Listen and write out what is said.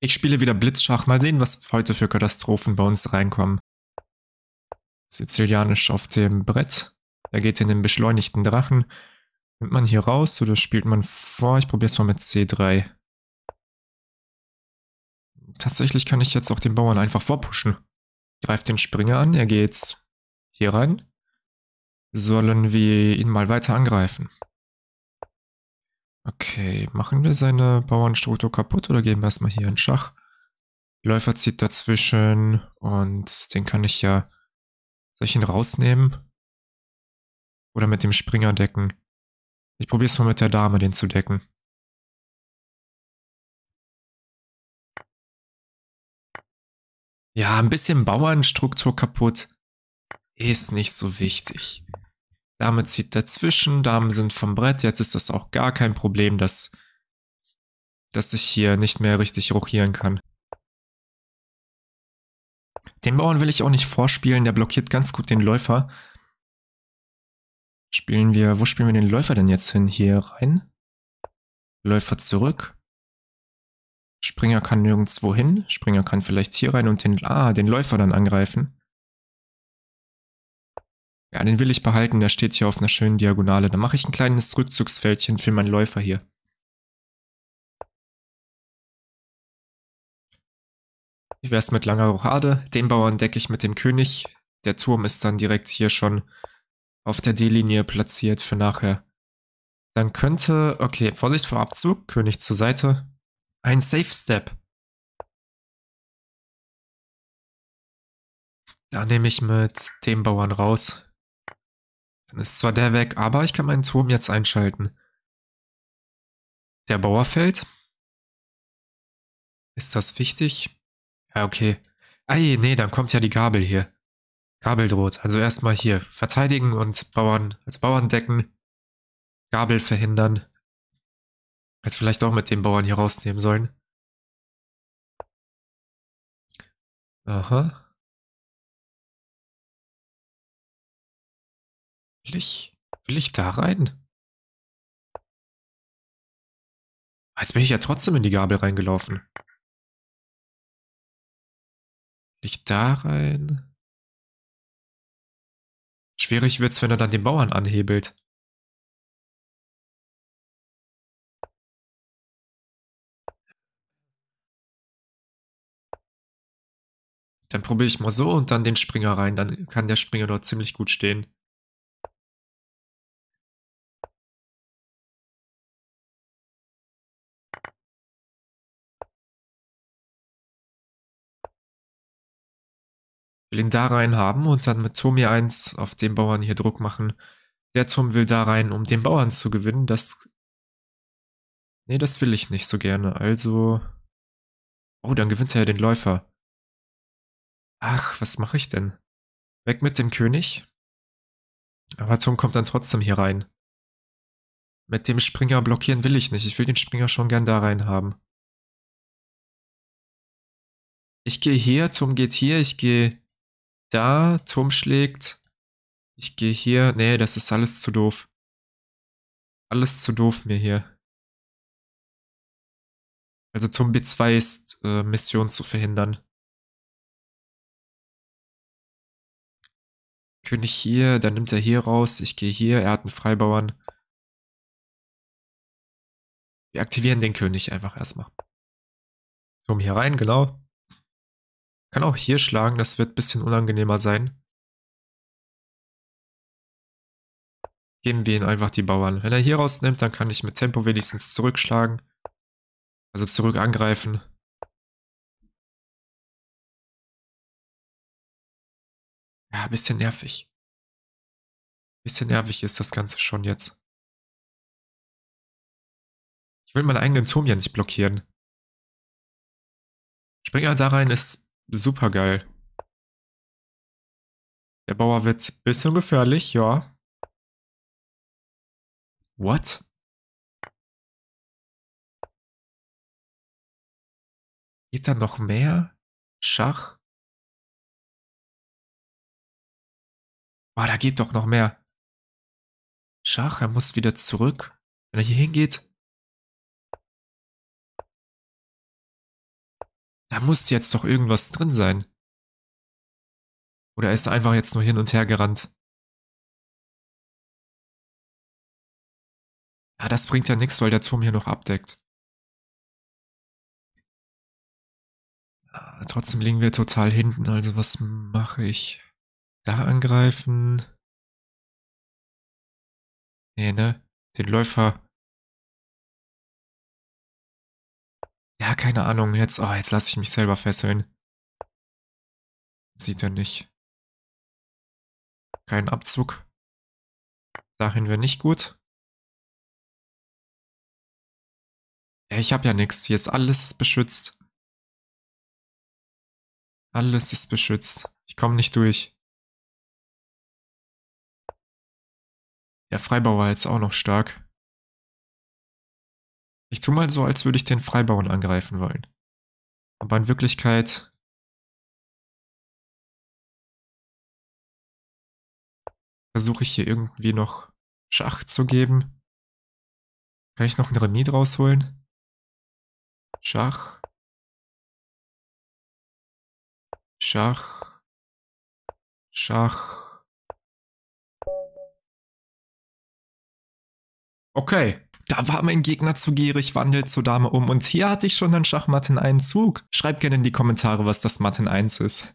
Ich spiele wieder Blitzschach. Mal sehen, was heute für Katastrophen bei uns reinkommen. Sizilianisch auf dem Brett. Er geht in den beschleunigten Drachen. Nimmt man hier raus oder spielt man vor? Ich probiere es mal mit C3. Tatsächlich kann ich jetzt auch den Bauern einfach vorpushen. Greift den Springer an, er geht hier rein. Sollen wir ihn mal weiter angreifen? Okay, machen wir seine Bauernstruktur kaputt oder geben wir erstmal hier in Schach? Läufer zieht dazwischen und den kann ich ja... Soll ich ihn rausnehmen? Oder mit dem Springer decken? Ich probiere es mal mit der Dame, den zu decken. Ja, ein bisschen Bauernstruktur kaputt ist nicht so wichtig. Dame zieht dazwischen, Damen sind vom Brett. Jetzt ist das auch gar kein Problem, dass, dass ich hier nicht mehr richtig rochieren kann. Den Bauern will ich auch nicht vorspielen, der blockiert ganz gut den Läufer. Spielen wir, wo spielen wir den Läufer denn jetzt hin? Hier rein? Läufer zurück. Springer kann nirgendwo hin. Springer kann vielleicht hier rein und den, ah, den Läufer dann angreifen. Ja, den will ich behalten, der steht hier auf einer schönen Diagonale. Dann mache ich ein kleines Rückzugsfältchen für meinen Läufer hier. Wie wär's mit langer Rochade? Den Bauern decke ich mit dem König. Der Turm ist dann direkt hier schon auf der D-Linie platziert für nachher. Dann könnte, okay, Vorsicht vor Abzug, König zur Seite. Ein Safe Step. Da nehme ich mit dem Bauern raus. Dann ist zwar der weg, aber ich kann meinen Turm jetzt einschalten. Der Bauer fällt. Ist das wichtig? Ja, okay. Ei, nee, dann kommt ja die Gabel hier. Gabel droht. Also erstmal hier verteidigen und Bauern, also Bauern decken. Gabel verhindern. Hätte vielleicht auch mit den Bauern hier rausnehmen sollen. Aha. Will ich, will ich da rein? Jetzt bin ich ja trotzdem in die Gabel reingelaufen. Will ich da rein? Schwierig wird's, wenn er dann den Bauern anhebelt. Dann probiere ich mal so und dann den Springer rein. Dann kann der Springer dort ziemlich gut stehen. will ihn da rein haben und dann mit Zomi 1 auf den Bauern hier Druck machen. Der Turm will da rein, um den Bauern zu gewinnen. Das. Nee, das will ich nicht so gerne. Also. Oh, dann gewinnt er ja den Läufer. Ach, was mache ich denn? Weg mit dem König. Aber Turm kommt dann trotzdem hier rein. Mit dem Springer blockieren will ich nicht. Ich will den Springer schon gern da rein haben. Ich gehe hier, Turm geht hier, ich gehe da, Turm schlägt. Ich gehe hier. Nee, das ist alles zu doof. Alles zu doof mir hier. Also Turm B2 ist äh, Mission zu verhindern. König hier, dann nimmt er hier raus. Ich gehe hier, er hat einen Freibauern. Wir aktivieren den König einfach erstmal. Turm hier rein, genau. Kann auch hier schlagen, das wird ein bisschen unangenehmer sein. Geben wir ihn einfach die Bauern. Wenn er hier rausnimmt, dann kann ich mit Tempo wenigstens zurückschlagen. Also zurück angreifen. Ja, ein bisschen nervig. Ein bisschen nervig ist das Ganze schon jetzt. Ich will meinen eigenen Turm ja nicht blockieren. Springer da rein ist super geil. Der Bauer wird ein bisschen gefährlich, ja. What? Geht da noch mehr? Schach? Boah, da geht doch noch mehr. Schach, er muss wieder zurück. Wenn er hier hingeht. Da muss jetzt doch irgendwas drin sein. Oder ist er einfach jetzt nur hin und her gerannt? Ja, das bringt ja nichts, weil der Turm hier noch abdeckt. Ja, trotzdem liegen wir total hinten, also was mache ich? Da angreifen? Nee, ne? Den Läufer Ja, keine Ahnung. Jetzt, oh, jetzt lasse ich mich selber fesseln. Sieht er nicht. Kein Abzug. Dahin wäre nicht gut. Ja, ich habe ja nichts. Hier ist alles beschützt. Alles ist beschützt. Ich komme nicht durch. Der Freibauer jetzt auch noch stark. Ich tue mal so, als würde ich den Freibauern angreifen wollen. Aber in Wirklichkeit... Versuche ich hier irgendwie noch Schach zu geben. Kann ich noch einen Remis rausholen? Schach. Schach. Schach. Okay. Da war mein Gegner zu gierig, wandelt zur Dame um und hier hatte ich schon einen Schachmatt in einem Zug. Schreibt gerne in die Kommentare, was das Matt in 1 ist.